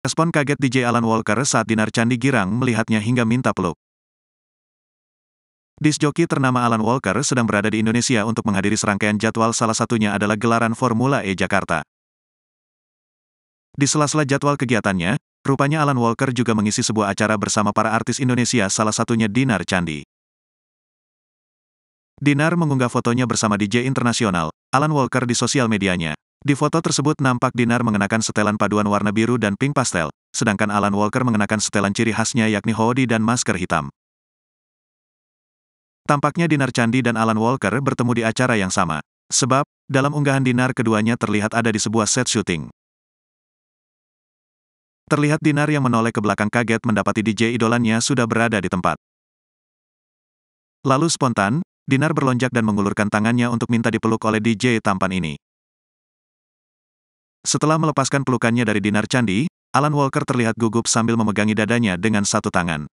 Respon kaget DJ Alan Walker saat Dinar Candi Girang melihatnya hingga minta peluk. Disjoki ternama Alan Walker sedang berada di Indonesia untuk menghadiri serangkaian jadwal salah satunya adalah gelaran Formula E Jakarta. Di sela-sela jadwal kegiatannya, rupanya Alan Walker juga mengisi sebuah acara bersama para artis Indonesia salah satunya Dinar Candi. Dinar mengunggah fotonya bersama DJ internasional, Alan Walker di sosial medianya. Di foto tersebut nampak Dinar mengenakan setelan paduan warna biru dan pink pastel, sedangkan Alan Walker mengenakan setelan ciri khasnya yakni hoodie dan masker hitam. Tampaknya Dinar Candi dan Alan Walker bertemu di acara yang sama. Sebab, dalam unggahan Dinar keduanya terlihat ada di sebuah set syuting. Terlihat Dinar yang menoleh ke belakang kaget mendapati DJ idolannya sudah berada di tempat. Lalu spontan, Dinar berlonjak dan mengulurkan tangannya untuk minta dipeluk oleh DJ tampan ini. Setelah melepaskan pelukannya dari dinar candi, Alan Walker terlihat gugup sambil memegangi dadanya dengan satu tangan.